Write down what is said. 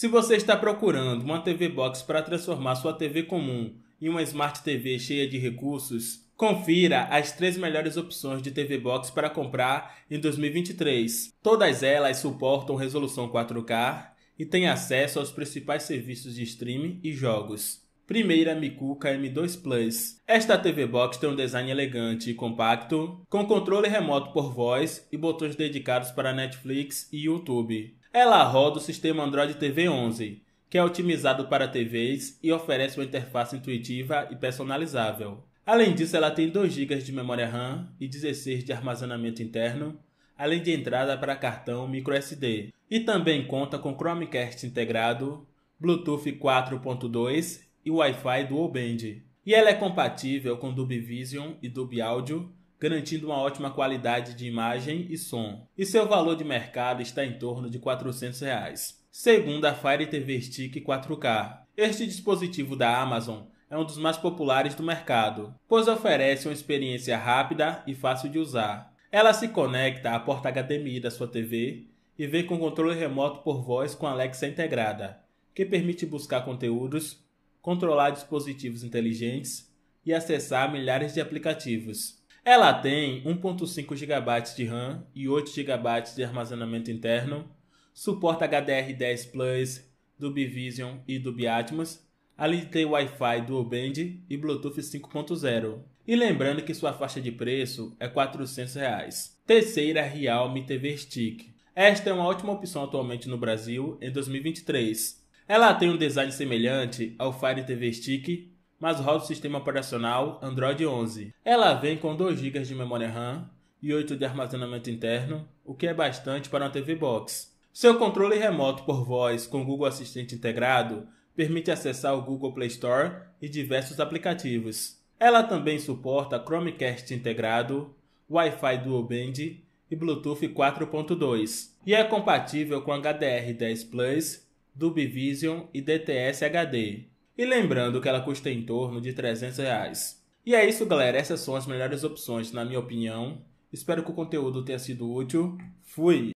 Se você está procurando uma TV Box para transformar sua TV comum em uma Smart TV cheia de recursos, confira as três melhores opções de TV Box para comprar em 2023. Todas elas suportam resolução 4K e têm acesso aos principais serviços de streaming e jogos. Primeira Mikuka M2 Plus. Esta TV Box tem um design elegante e compacto, com controle remoto por voz e botões dedicados para Netflix e YouTube. Ela roda o sistema Android TV 11, que é otimizado para TVs e oferece uma interface intuitiva e personalizável. Além disso, ela tem 2 GB de memória RAM e 16 de armazenamento interno, além de entrada para cartão microSD. E também conta com Chromecast integrado, Bluetooth 4.2 e Wi-Fi Dual Band. E ela é compatível com Dolby Vision e Dolby Audio garantindo uma ótima qualidade de imagem e som, e seu valor de mercado está em torno de R$ 400. Reais. Segundo a Fire TV Stick 4K, este dispositivo da Amazon é um dos mais populares do mercado, pois oferece uma experiência rápida e fácil de usar. Ela se conecta à porta HDMI da sua TV e vem com controle remoto por voz com Alexa integrada, que permite buscar conteúdos, controlar dispositivos inteligentes e acessar milhares de aplicativos. Ela tem 1.5 GB de RAM e 8 GB de armazenamento interno, suporta HDR10 Plus, Dolby Vision e Dolby Atmos, além de ter Wi-Fi Dual Band e Bluetooth 5.0. E lembrando que sua faixa de preço é R$ 400. Reais. Terceira Realme TV Stick. Esta é uma ótima opção atualmente no Brasil em 2023. Ela tem um design semelhante ao Fire TV Stick, mas roda o sistema operacional Android 11. Ela vem com 2 GB de memória RAM e 8 de armazenamento interno, o que é bastante para uma TV Box. Seu controle remoto por voz com Google Assistente integrado permite acessar o Google Play Store e diversos aplicativos. Ela também suporta Chromecast integrado, Wi-Fi Dual Band e Bluetooth 4.2 e é compatível com HDR10 Plus, DubiVision e DTS HD. E lembrando que ela custa em torno de 300 reais. E é isso, galera. Essas são as melhores opções, na minha opinião. Espero que o conteúdo tenha sido útil. Fui!